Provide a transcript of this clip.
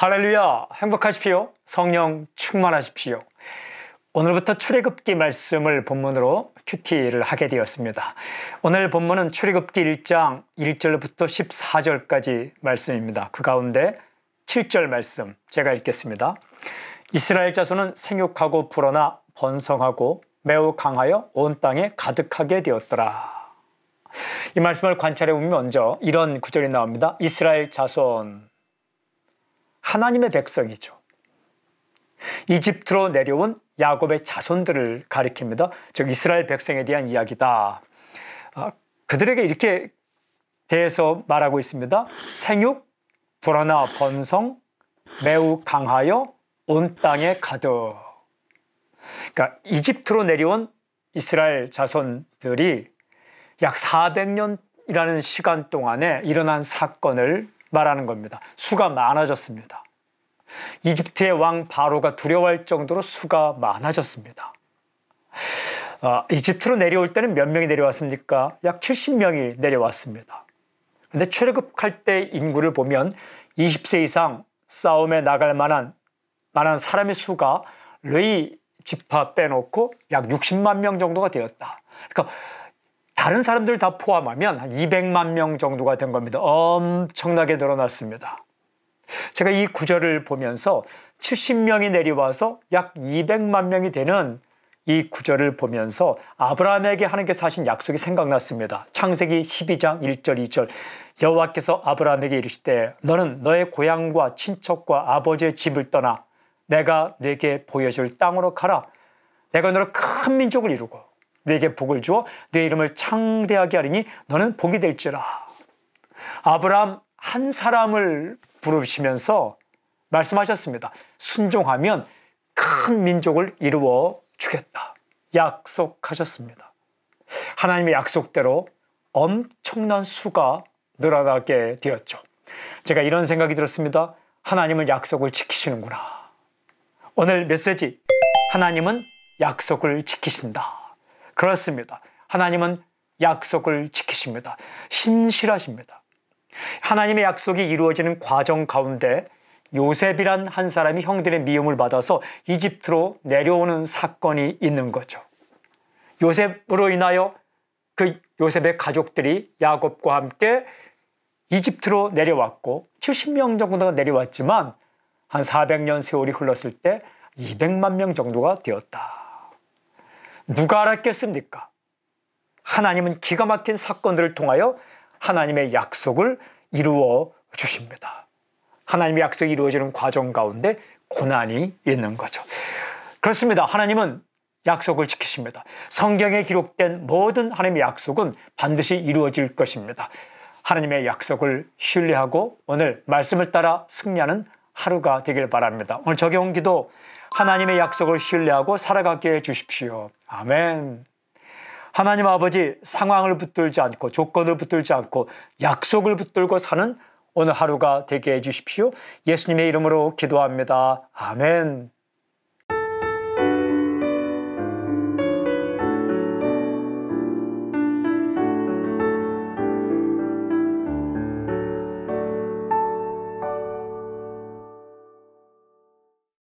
할렐루야! 행복하십시오. 성령 충만하십시오. 오늘부터 출애굽기 말씀을 본문으로 큐티를 하게 되었습니다. 오늘 본문은 출애굽기 1장 1절부터 14절까지 말씀입니다. 그 가운데 7절 말씀 제가 읽겠습니다. 이스라엘 자손은 생육하고 불어나 번성하고 매우 강하여 온 땅에 가득하게 되었더라. 이 말씀을 관찰해 보면 먼저 이런 구절이 나옵니다. 이스라엘 자손 하나님의 백성이죠. 이집트로 내려온 야곱의 자손들을 가리킵니다. 즉 이스라엘 백성에 대한 이야기다. 아, 그들에게 이렇게 대해서 말하고 있습니다. 생육, 불어나 번성, 매우 강하여 온 땅에 가득. 그러니까 이집트로 내려온 이스라엘 자손들이 약 400년이라는 시간 동안에 일어난 사건을 말하는 겁니다. 수가 많아졌습니다. 이집트의 왕 바로가 두려워할 정도로 수가 많아졌습니다. 아, 이집트로 내려올 때는 몇 명이 내려왔습니까? 약 70명이 내려왔습니다. 그데출애할때 인구를 보면 20세 이상 싸움에 나갈 만한 만한 사람의 수가 레이 지파 빼놓고 약 60만 명 정도가 되었다. 그러니까 다른 사람들 다 포함하면 한 200만 명 정도가 된 겁니다. 엄청나게 늘어났습니다. 제가 이 구절을 보면서 70명이 내려와서 약 200만 명이 되는 이 구절을 보면서 아브라함에게 하나님께서 약속이 생각났습니다. 창세기 12장 1절 2절 여호와께서 아브라함에게 이르시되 너는 너의 고향과 친척과 아버지의 집을 떠나 내가 네게 보여줄 땅으로 가라. 내가 너로 큰 민족을 이루고 네게 복을 주어 네 이름을 창대하게 하리니 너는 복이 될지라. 아브라함 한 사람을 부르시면서 말씀하셨습니다. 순종하면 큰 민족을 이루어 주겠다. 약속하셨습니다. 하나님의 약속대로 엄청난 수가 늘어나게 되었죠. 제가 이런 생각이 들었습니다. 하나님은 약속을 지키시는구나. 오늘 메시지. 하나님은 약속을 지키신다. 그렇습니다. 하나님은 약속을 지키십니다. 신실하십니다. 하나님의 약속이 이루어지는 과정 가운데 요셉이란 한 사람이 형들의 미움을 받아서 이집트로 내려오는 사건이 있는 거죠. 요셉으로 인하여 그 요셉의 가족들이 야곱과 함께 이집트로 내려왔고 70명 정도가 내려왔지만 한 400년 세월이 흘렀을 때 200만 명 정도가 되었다. 누가 알았겠습니까? 하나님은 기가 막힌 사건들을 통하여 하나님의 약속을 이루어 주십니다. 하나님의 약속이 이루어지는 과정 가운데 고난이 있는 거죠. 그렇습니다. 하나님은 약속을 지키십니다. 성경에 기록된 모든 하나님의 약속은 반드시 이루어질 것입니다. 하나님의 약속을 신뢰하고 오늘 말씀을 따라 승리하는 하루가 되길 바랍니다. 오늘 적용 기도 하나님의 약속을 신뢰하고 살아가게 해 주십시오. 아멘. 하나님 아버지 상황을 붙들지 않고 조건을 붙들지 않고 약속을 붙들고 사는 오늘 하루가 되게 해 주십시오. 예수님의 이름으로 기도합니다. 아멘.